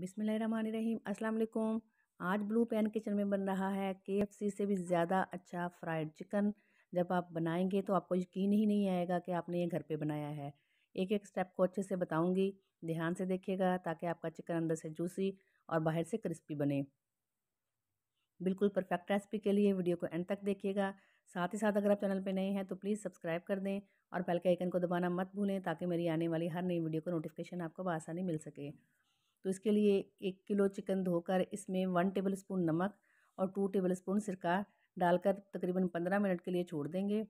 बिसमीम अस्सलाम आज ब्लू पैन किचन में बन रहा है के से भी ज़्यादा अच्छा फ्राइड चिकन जब आप बनाएंगे तो आपको यकीन ही नहीं आएगा कि आपने ये घर पे बनाया है एक एक स्टेप को अच्छे से बताऊंगी ध्यान से देखिएगा ताकि आपका चिकन अंदर से जूसी और बाहर से क्रिस्पी बने बिल्कुल परफेक्ट रेसिपी के लिए वीडियो को एंड तक देखिएगा साथ ही साथ अगर आप चैनल पर नए हैं तो प्लीज़ सब्सक्राइब कर दें और बेल के आइकन को दबाना मत भूलें ताकि मेरी आने वाली हर नई वीडियो को नोटिफिकेशन आपको बसानी मिल सके तो इसके लिए एक किलो चिकन धोकर इसमें वन टेबल स्पून नमक और टू टेबल स्पून सिरका डालकर तकरीबन पंद्रह मिनट के लिए छोड़ देंगे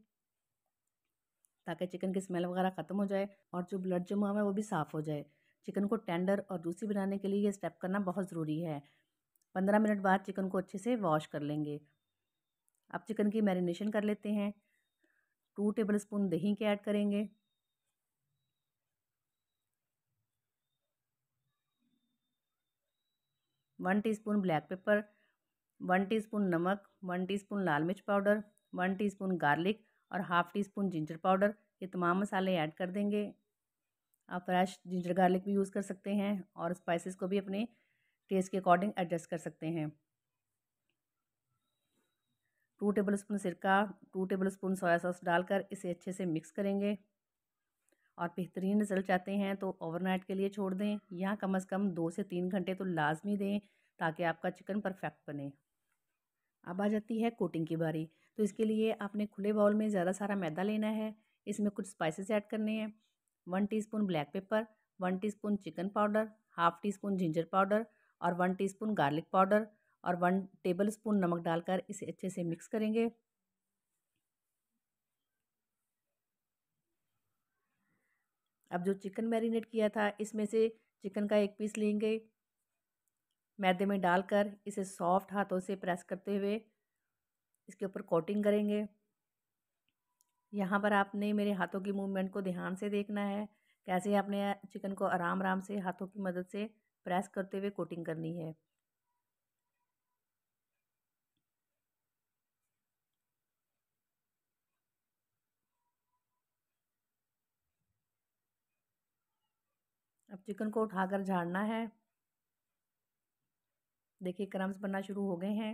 ताकि चिकन की स्मेल वगैरह ख़त्म हो जाए और जो ब्लड जमा हुआ है वो भी साफ़ हो जाए चिकन को टेंडर और जूसी बनाने के लिए ये स्टेप करना बहुत ज़रूरी है पंद्रह मिनट बाद चिकन को अच्छे से वॉश कर लेंगे अब चिकन की मैरिनेशन कर लेते हैं टू टेबल स्पून दही के ऐड करेंगे one teaspoon black pepper one teaspoon नमक वन टीस्पून लाल मिर्च पाउडर वन टीस्पून गार्लिक और half teaspoon ginger powder ये तमाम मसाले ऐड कर देंगे आप फ्रेश जिंजर गार्लिक भी यूज़ कर सकते हैं और स्पाइसेस को भी अपने टेस्ट के अकॉर्डिंग एडजस्ट कर सकते हैं टू टेबल स्पून सिरका two tablespoon soya sauce डालकर इसे अच्छे से मिक्स करेंगे और बेहतरीन रिजल्ट चाहते हैं तो ओवरनाइट के लिए छोड़ दें या कम अज़ कम दो से तीन घंटे तो लाजमी दें ताकि आपका चिकन परफेक्ट बने अब आ जाती है कोटिंग की बारी तो इसके लिए आपने खुले बाउल में ज़्यादा सारा मैदा लेना है इसमें कुछ स्पाइसेस ऐड करने हैं one teaspoon black pepper one teaspoon chicken powder half teaspoon ginger powder और वन टीस्पून गार्लिक पाउडर और वन टेबल स्पून नमक डालकर इसे अच्छे से मिक्स करेंगे अब जो चिकन मैरिनेट किया था इसमें से चिकन का एक पीस लेंगे मैदे में डालकर इसे सॉफ्ट हाथों से प्रेस करते हुए इसके ऊपर कोटिंग करेंगे यहाँ पर आपने मेरे हाथों की मूवमेंट को ध्यान से देखना है कैसे आपने चिकन को आराम आराम से हाथों की मदद से प्रेस करते हुए कोटिंग करनी है अब चिकन को उठाकर झाड़ना है देखिए क्रम्स बनना शुरू हो गए हैं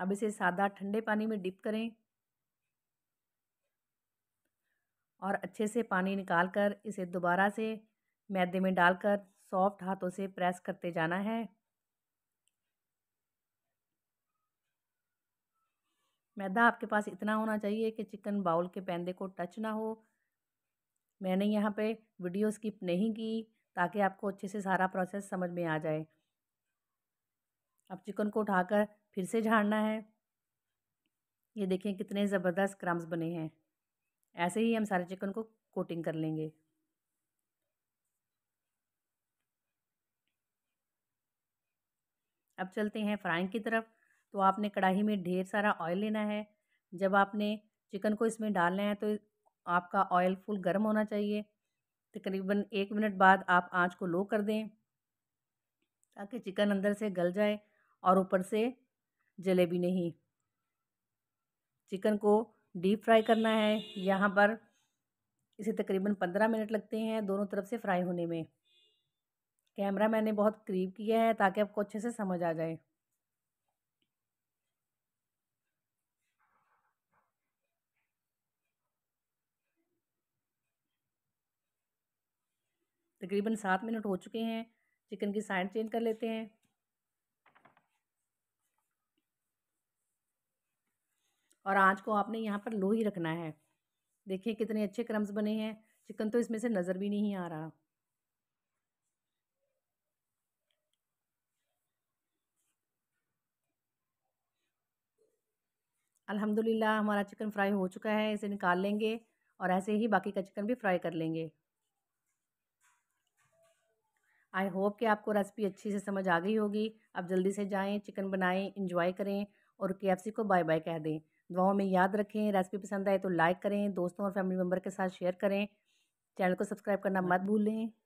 अब इसे सादा ठंडे पानी में डिप करें और अच्छे से पानी निकाल कर इसे दोबारा से मैदे में डालकर सॉफ्ट हाथों से प्रेस करते जाना है मैदा आपके पास इतना होना चाहिए कि चिकन बाउल के पैंदे को टच ना हो मैंने यहाँ पे वीडियो स्किप नहीं की ताकि आपको अच्छे से सारा प्रोसेस समझ में आ जाए अब चिकन को उठाकर फिर से झाड़ना है ये देखें कितने ज़बरदस्त क्रम्स बने हैं ऐसे ही हम सारे चिकन को कोटिंग कर लेंगे अब चलते हैं फ्राइंग की तरफ तो आपने कढ़ाई में ढेर सारा ऑयल लेना है जब आपने चिकन को इसमें डालना है तो आपका ऑयल फुल गर्म होना चाहिए तकरीबन एक मिनट बाद आप आंच को लो कर दें ताकि चिकन अंदर से गल जाए और ऊपर से जले भी नहीं चिकन को डीप फ्राई करना है यहाँ पर इसे तकरीबन पंद्रह मिनट लगते हैं दोनों तरफ से फ्राई होने में कैमरा मैंने बहुत करीब किया है ताकि आपको अच्छे से समझ आ जाए तकरीबन सात मिनट हो चुके हैं चिकन की साइड चेंज कर लेते हैं और आँच को आपने यहाँ पर लो ही रखना है देखिए कितने अच्छे क्रम्स बने हैं चिकन तो इसमें से नज़र भी नहीं आ रहा अल्हम्दुलिल्लाह हमारा चिकन फ्राई हो चुका है इसे निकाल लेंगे और ऐसे ही बाकी का चिकन भी फ्राई कर लेंगे आई होप कि आपको रेसिपी अच्छी से समझ आ गई होगी आप जल्दी से जाएँ चिकन बनाएँ इंजॉय करें और के को बाय बाय कह दें दुआओं में याद रखें रेसिपी पसंद आए तो लाइक करें दोस्तों और फैमिली मेम्बर के साथ शेयर करें चैनल को सब्सक्राइब करना हाँ। मत भूलें